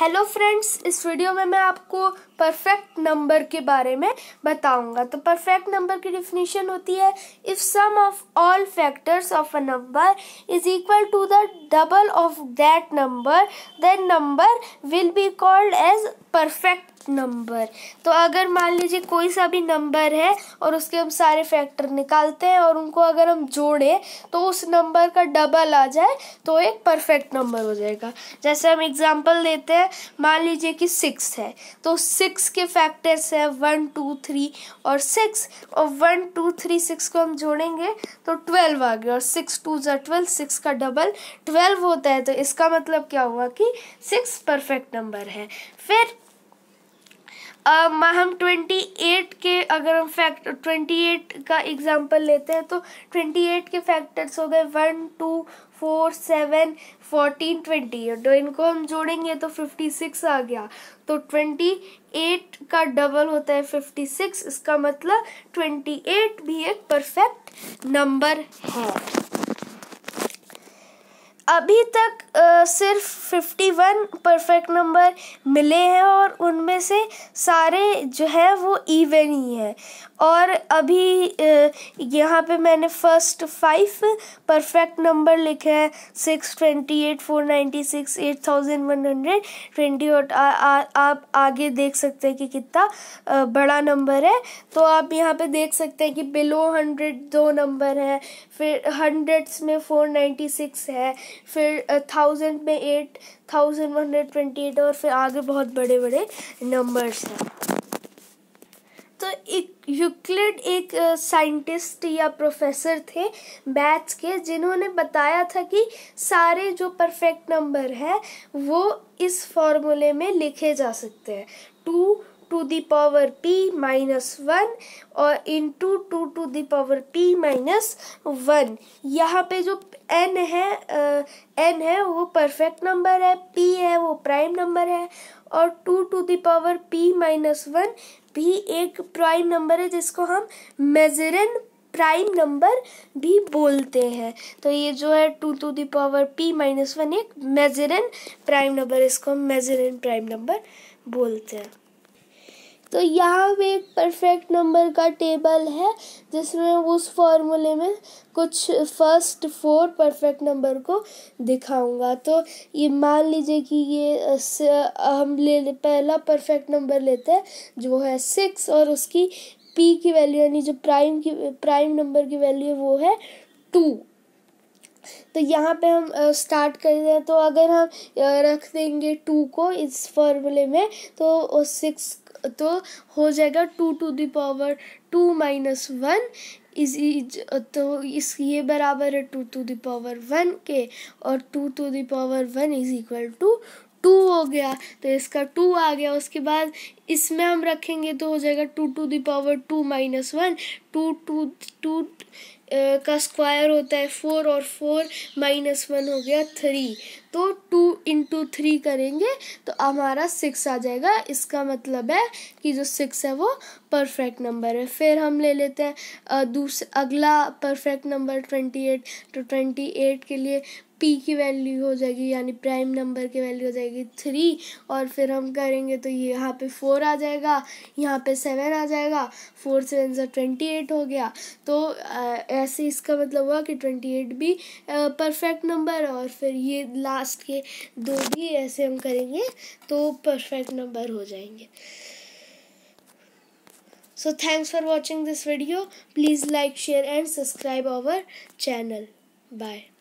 hello friends इस video में मैं आपको परफेक्ट नंबर के बारे में बताऊंगा तो परफेक्ट नंबर की डिफिनीशन होती है if sum of all factors of a number is equal to the double of that number then number will be called as perfect number तो अगर मान लीजिए कोई सा भी नंबर है और उसके हम सारे फैक्टर निकालते हैं और उनको अगर हम जोड़ें तो उस नंबर का डबल आ जाए तो एक परफेक्ट नंबर हो जाएगा जैसे हम एग्जांपल देते हैं मान लीजिए कि सिक्स है तो सिक्स के फैक्टर्स है वन टू थ्री और सिक्स और वन टू थ्री सिक्स को हम जोड़ेंगे तो ट्वेल्व आ गया और सिक्स टू जो ट्वेल्व सिक्स का डबल ट्वेल्व होता है तो इसका मतलब क्या हुआ कि सिक्स परफेक्ट नंबर है फिर अब हम 28 के अगर हम फैक्ट 28 का एग्जांपल लेते हैं तो 28 के फैक्टर्स हो गए one two four seven fourteen twenty तो इनको हम जोड़ेंगे तो फिफ्टी सिक्स आ गया तो ट्वेंटी एट का डबल होता है फिफ्टी सिक्स इसका मतलब ट्वेंटी एट भी एक परफेक्ट नंबर है अभी तक सिर्फ फिफ्टी वन परफेक्ट नंबर मिले हैं और उनमें से सारे जो है वो इवन ही हैं और अभी यहाँ पे मैंने फर्स्ट फाइव परफेक्ट नंबर लिखे हैं six twenty eight four ninety six eight thousand one hundred twenty और आप आगे देख सकते हैं कि कितना बड़ा नंबर है तो आप यहाँ पे देख सकते हैं कि बिलो हंड्रेड दो नंबर हैं फिर हंड्रेड्स में फोर नाइन्टी सिक्स है फिर थाउ थाउजेंड में eight thousand one hundred twenty eight और फिर आगे बहुत बड़े बड़े नंबर्स हैं तो एक यूक्लिड एक साइंटिस्ट या प्रोफेसर थे मैथ्स के जिन्होंने बताया था कि सारे जो परफेक्ट नंबर हैं वो इस फॉर्मूले में लिखे जा सकते हैं two to the power p minus one और into two to power p minus one यहाँ पे जो एन है एन है वो परफेक्ट नंबर है पी है वो प्राइम नंबर है और two to the power p minus one भी एक प्राइम नंबर है जिसको हम मेजरन प्राइम नंबर भी बोलते हैं तो ये जो है two to the power p minus one एक मेजरन प्राइम नंबर इसको हम मेजरन प्राइम नंबर बोलते हैं तो यहाँ पे एक परफेक्ट नंबर का टेबल है जिसमें उस फॉर्मूले में कुछ फर्स्ट फोर परफेक्ट नंबर को दिखाऊंगा तो ये मान लीजिए कि ये हम ले पहला परफेक्ट नंबर लेते हैं जो है सिक्स और उसकी पी की वैल्यू यानी जो प्राइम की प्राइम नंबर की वैल्यू वो है टू तो यहाँ पे हम स्टार्ट कर रहे हैं तो अगर हम रख देंगे टू को इस फॉर्मूले में तो सिक्स तो हो जाएगा two to the power two minus one is is तो इस ये बराबर है टू टू दावर वन के और two to the power one is equal to two हो गया तो इसका टू आ गया उसके बाद इसमें हम रखेंगे तो हो जाएगा two to the power two minus one two two two का स्क्वायर होता है फोर और फोर माइनस वन हो गया थ्री तो टू इंटू थ्री करेंगे तो हमारा सिक्स आ जाएगा इसका मतलब है कि जो सिक्स है वो परफेक्ट नंबर है फिर हम ले लेते हैं दूसरा अगला परफेक्ट नंबर ट्वेंटी एट तो ट्वेंटी एट के लिए पी की वैल्यू हो जाएगी यानी प्राइम नंबर की वैल्यू हो जाएगी थ्री और फिर हम करेंगे तो ये यहाँ पे फोर आ जाएगा यहाँ पे सेवन आ जाएगा फोर सेवन सा ट्वेंटी एट हो गया तो ऐसे इसका मतलब हुआ कि ट्वेंटी एट भी परफेक्ट नंबर है और फिर ये ला लास्ट के दो भी ऐसे हम करेंगे तो परफेक्ट नंबर हो जाएंगे so thanks for watching this video please like share and subscribe our channel bye